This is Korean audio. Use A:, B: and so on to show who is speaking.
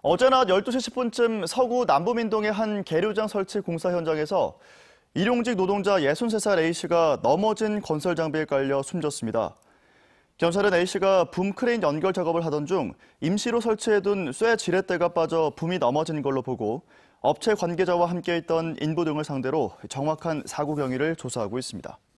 A: 어제 낮 12시 10분쯤 서구 남부민동의 한 계류장 설치 공사 현장에서 일용직 노동자 63살 A씨가 넘어진 건설 장비에 깔려 숨졌습니다. 경찰은 A씨가 붐 크레인 연결 작업을 하던 중 임시로 설치해둔 쇠 지렛대가 빠져 붐이 넘어진 걸로 보고 업체 관계자와 함께 있던 인부 등을 상대로 정확한 사고 경위를 조사하고 있습니다.